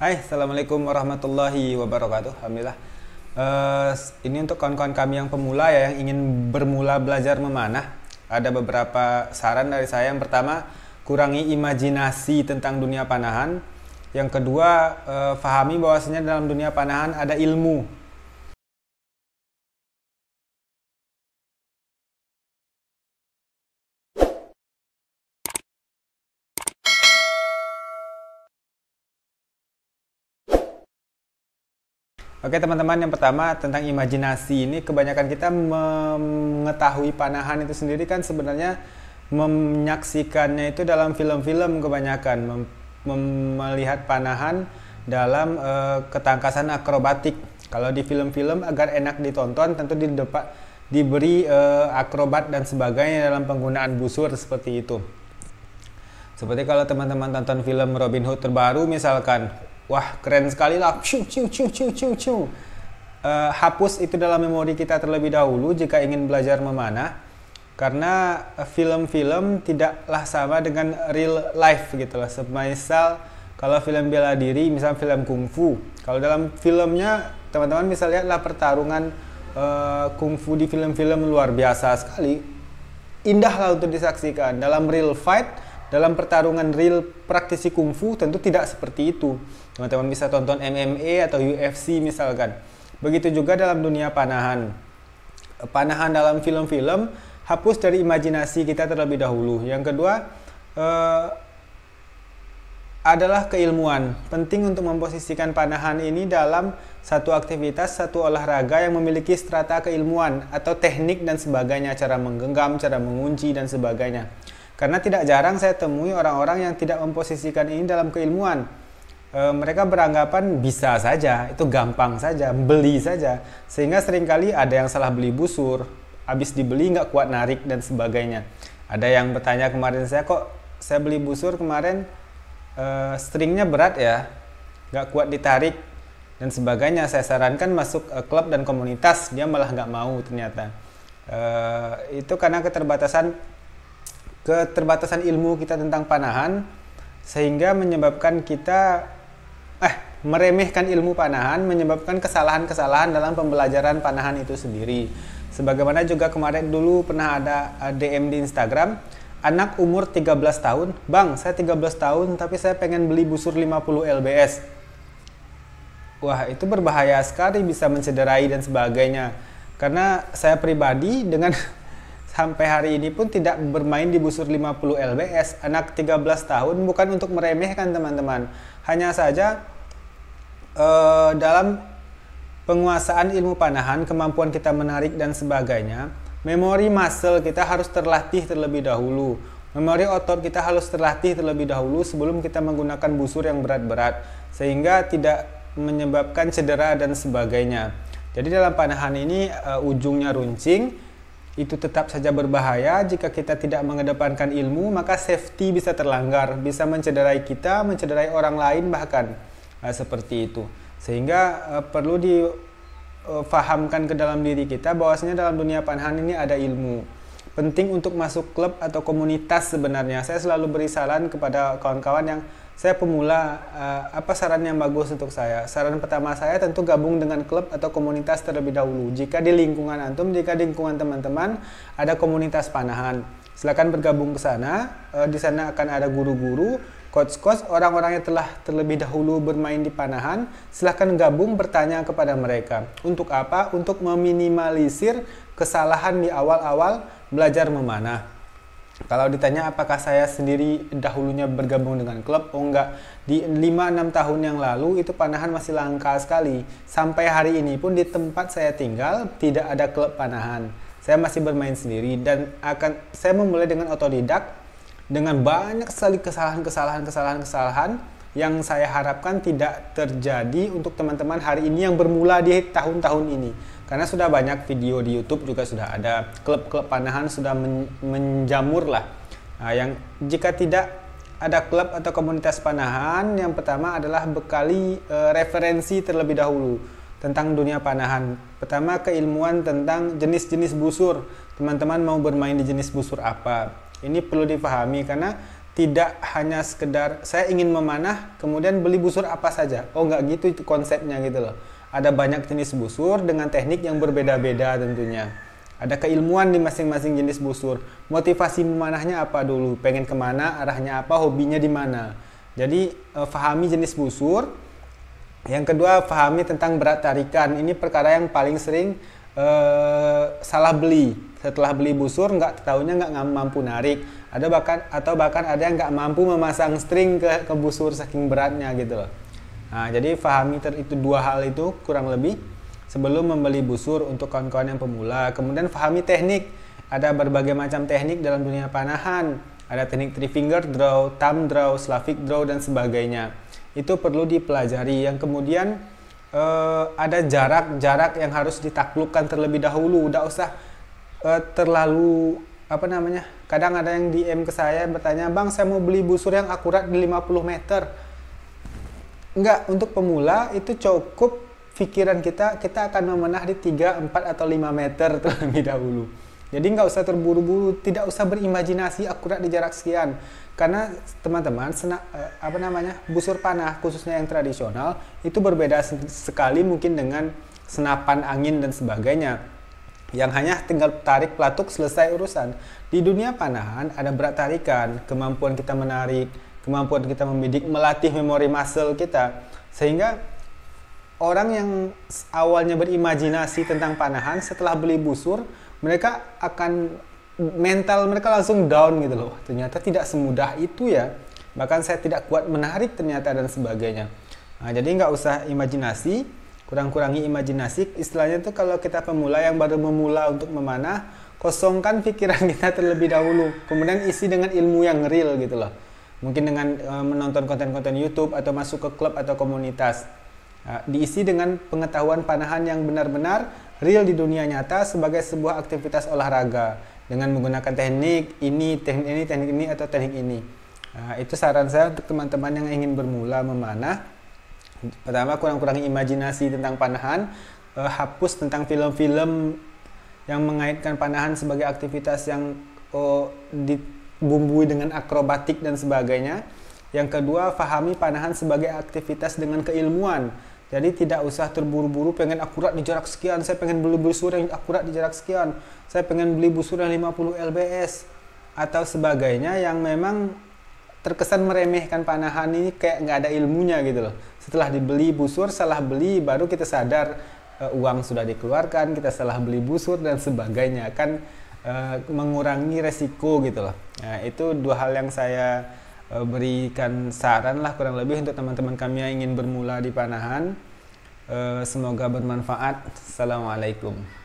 Hai, Assalamualaikum warahmatullahi wabarakatuh. Alhamdulillah. Uh, ini untuk kawan-kawan kami yang pemula ya, yang ingin bermula belajar memanah. Ada beberapa saran dari saya. Yang pertama, kurangi imajinasi tentang dunia panahan. Yang kedua, uh, fahami bahwasanya dalam dunia panahan ada ilmu Oke teman-teman, yang pertama tentang imajinasi ini kebanyakan kita mengetahui panahan itu sendiri kan sebenarnya menyaksikannya itu dalam film-film kebanyakan mem melihat panahan dalam e, ketangkasan akrobatik. Kalau di film-film agar enak ditonton tentu di depan diberi e, akrobat dan sebagainya dalam penggunaan busur seperti itu. Seperti kalau teman-teman tonton film Robin Hood terbaru misalkan wah keren sekali lah ciu ciu ciu ciu ciu ciu uh, hapus itu dalam memori kita terlebih dahulu jika ingin belajar memanah karena film-film tidaklah sama dengan real life gitu loh semisal kalau film bela diri misal film kungfu kalau dalam filmnya teman-teman bisa lihatlah pertarungan uh, eh, kungfu di film-film luar biasa sekali indahlah untuk disaksikan dalam real fight dalam pertarungan real praktisi kungfu tentu tidak seperti itu. Teman-teman bisa tonton MMA atau UFC misalkan. Begitu juga dalam dunia panahan. Panahan dalam film-film hapus dari imajinasi kita terlebih dahulu. Yang kedua eh, adalah keilmuan. Penting untuk memposisikan panahan ini dalam satu aktivitas, satu olahraga yang memiliki strata keilmuan atau teknik dan sebagainya, cara menggenggam, cara mengunci dan sebagainya. Karena tidak jarang saya temui orang-orang yang tidak memposisikan ini dalam keilmuan. E, mereka beranggapan bisa saja, itu gampang saja, beli saja. Sehingga seringkali ada yang salah beli busur, habis dibeli nggak kuat narik dan sebagainya. Ada yang bertanya kemarin saya kok saya beli busur kemarin e, stringnya berat ya, nggak kuat ditarik dan sebagainya. Saya sarankan masuk e, klub dan komunitas, dia malah nggak mau ternyata. E, itu karena keterbatasan keterbatasan ilmu kita tentang panahan sehingga menyebabkan kita eh meremehkan ilmu panahan menyebabkan kesalahan-kesalahan dalam pembelajaran panahan itu sendiri. Sebagaimana juga kemarin dulu pernah ada eh, DM di Instagram, anak umur 13 tahun, "Bang, saya 13 tahun tapi saya pengen beli busur 50 LBS." Wah, itu berbahaya sekali bisa mencederai dan sebagainya. Karena saya pribadi dengan sampai hari ini pun tidak bermain di busur 50 LBS. Anak 13 tahun bukan untuk meremehkan teman-teman. Hanya saja eh, dalam penguasaan ilmu panahan, kemampuan kita menarik dan sebagainya, memori muscle kita harus terlatih terlebih dahulu. Memori otot kita harus terlatih terlebih dahulu sebelum kita menggunakan busur yang berat-berat sehingga tidak menyebabkan cedera dan sebagainya. Jadi dalam panahan ini uh, ujungnya runcing, itu tetap saja berbahaya jika kita tidak mengedepankan ilmu maka safety bisa terlanggar bisa mencederai kita mencederai orang lain bahkan nah, seperti itu sehingga uh, perlu difahamkan eh, ke dalam diri kita bahwasanya dalam dunia panahan ini ada ilmu penting untuk masuk klub atau komunitas sebenarnya saya selalu beri saran kepada kawan-kawan yang saya pemula, uh, apa saran yang bagus untuk saya? Saran pertama saya tentu gabung dengan klub atau komunitas terlebih dahulu. Jika di lingkungan antum, jika di lingkungan teman-teman ada komunitas panahan, silakan bergabung ke sana. Uh, di sana akan ada guru-guru, coach-coach, orang-orang yang telah terlebih dahulu bermain di panahan. Silahkan gabung bertanya kepada mereka. Untuk apa? Untuk meminimalisir kesalahan di awal-awal belajar memanah kalau ditanya apakah saya sendiri dahulunya bergabung dengan klub, oh enggak. Di 5-6 tahun yang lalu itu panahan masih langka sekali. Sampai hari ini pun di tempat saya tinggal tidak ada klub panahan. Saya masih bermain sendiri dan akan saya memulai dengan otodidak dengan banyak sekali kesalahan-kesalahan kesalahan-kesalahan yang saya harapkan tidak terjadi untuk teman-teman hari ini yang bermula di tahun-tahun ini karena sudah banyak video di YouTube juga sudah ada klub-klub panahan sudah men menjamur lah nah, yang jika tidak ada klub atau komunitas panahan yang pertama adalah bekali e, referensi terlebih dahulu tentang dunia panahan pertama keilmuan tentang jenis-jenis busur teman-teman mau bermain di jenis busur apa ini perlu dipahami karena tidak hanya sekedar saya ingin memanah kemudian beli busur apa saja oh nggak gitu itu konsepnya gitu loh ada banyak jenis busur dengan teknik yang berbeda-beda tentunya ada keilmuan di masing-masing jenis busur motivasi memanahnya apa dulu pengen kemana arahnya apa hobinya di mana jadi eh, fahami jenis busur yang kedua fahami tentang berat tarikan ini perkara yang paling sering eh, salah beli setelah beli busur nggak tahunya nggak mampu narik ada bahkan atau bahkan ada yang nggak mampu memasang string ke, ke busur saking beratnya gitu loh nah jadi fahami ter, itu dua hal itu kurang lebih sebelum membeli busur untuk kawan-kawan yang pemula kemudian fahami teknik ada berbagai macam teknik dalam dunia panahan ada teknik three finger draw thumb draw slavic draw dan sebagainya itu perlu dipelajari yang kemudian eh, ada jarak-jarak yang harus ditaklukkan terlebih dahulu udah usah Eh, terlalu apa namanya kadang ada yang DM ke saya bertanya bang saya mau beli busur yang akurat di 50 meter enggak untuk pemula itu cukup pikiran kita kita akan memenah di 3, 4 atau 5 meter terlebih dahulu jadi nggak usah terburu-buru tidak usah berimajinasi akurat di jarak sekian karena teman-teman eh, apa namanya busur panah khususnya yang tradisional itu berbeda sekali mungkin dengan senapan angin dan sebagainya yang hanya tinggal tarik pelatuk selesai urusan. Di dunia panahan ada berat tarikan, kemampuan kita menarik, kemampuan kita membidik, melatih memori muscle kita. Sehingga orang yang awalnya berimajinasi tentang panahan setelah beli busur, mereka akan mental mereka langsung down gitu loh. Ternyata tidak semudah itu ya. Bahkan saya tidak kuat menarik ternyata dan sebagainya. Nah, jadi nggak usah imajinasi, kurang-kurangi imajinasi istilahnya itu kalau kita pemula yang baru memula untuk memanah kosongkan pikiran kita terlebih dahulu kemudian isi dengan ilmu yang real gitu loh mungkin dengan e, menonton konten-konten YouTube atau masuk ke klub atau komunitas e, diisi dengan pengetahuan panahan yang benar-benar real di dunia nyata sebagai sebuah aktivitas olahraga dengan menggunakan teknik ini teknik ini teknik ini atau teknik ini e, itu saran saya untuk teman-teman yang ingin bermula memanah pertama kurang-kurangi imajinasi tentang panahan uh, hapus tentang film-film yang mengaitkan panahan sebagai aktivitas yang uh, dibumbui dengan akrobatik dan sebagainya yang kedua fahami panahan sebagai aktivitas dengan keilmuan jadi tidak usah terburu-buru pengen akurat di jarak sekian, saya pengen beli busur yang akurat di jarak sekian, saya pengen beli busur yang 50 lbs atau sebagainya yang memang terkesan meremehkan panahan ini kayak nggak ada ilmunya gitu loh. Setelah dibeli busur, salah beli, baru kita sadar uh, uang sudah dikeluarkan, kita salah beli busur dan sebagainya kan uh, mengurangi resiko gitu loh. Nah, itu dua hal yang saya uh, berikan saran lah kurang lebih untuk teman-teman kami yang ingin bermula di panahan. Uh, semoga bermanfaat. Assalamualaikum.